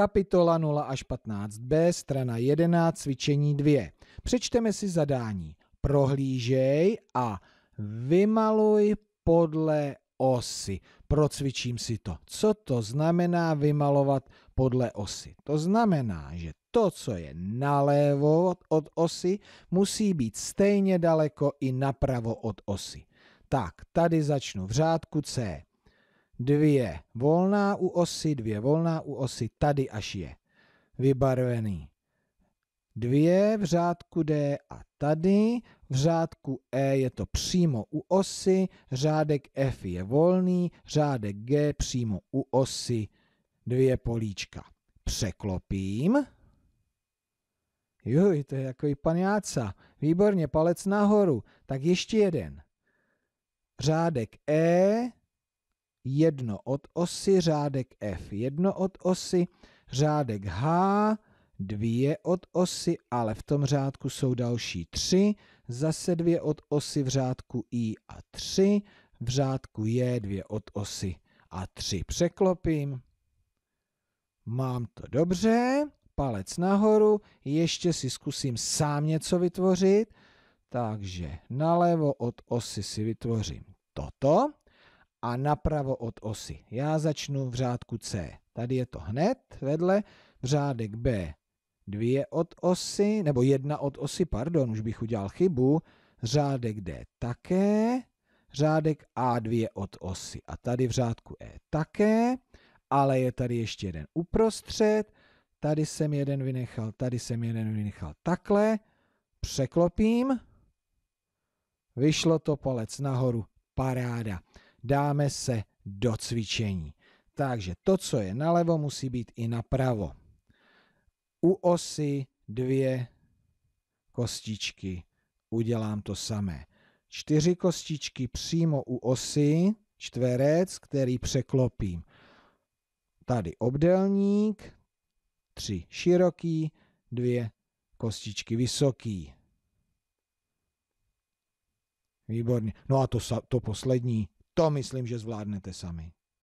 Kapitola 0 až 15b, strana 11, cvičení 2. Přečteme si zadání. Prohlížej a vymaluj podle osy. Procvičím si to. Co to znamená vymalovat podle osy? To znamená, že to, co je nalévo od osy, musí být stejně daleko i napravo od osy. Tak, tady začnu v řádku C dvě volná u osy, dvě volná u osy, tady až je vybarvený. Dvě v řádku D a tady, v řádku E je to přímo u osy, řádek F je volný, řádek G přímo u osy, dvě políčka. Překlopím. Juj, to je jako i panáca. Výborně, palec nahoru. Tak ještě jeden. Řádek E, jedno od osy, řádek F jedno od osy, řádek H dvě od osy, ale v tom řádku jsou další tři, zase dvě od osy v řádku I a tři, v řádku J dvě od osy a tři. Překlopím. Mám to dobře, palec nahoru, ještě si zkusím sám něco vytvořit. Takže nalevo od osy si vytvořím toto a napravo od osy. Já začnu v řádku C. Tady je to hned vedle. Řádek B dvě od osy, nebo jedna od osy, pardon, už bych udělal chybu. Řádek D také. Řádek a dvě od osy. A tady v řádku E také. Ale je tady ještě jeden uprostřed. Tady jsem jeden vynechal, tady jsem jeden vynechal takhle. Překlopím. Vyšlo to palec nahoru. Paráda dáme se do cvičení. Takže to, co je nalevo, musí být i napravo. U osy dvě kostičky udělám to samé. Čtyři kostičky přímo u osy, čtverec, který překlopím. Tady obdelník, tři široký, dvě kostičky vysoký. Výborně. No a to, to poslední, to myslím, že zvládnete sami.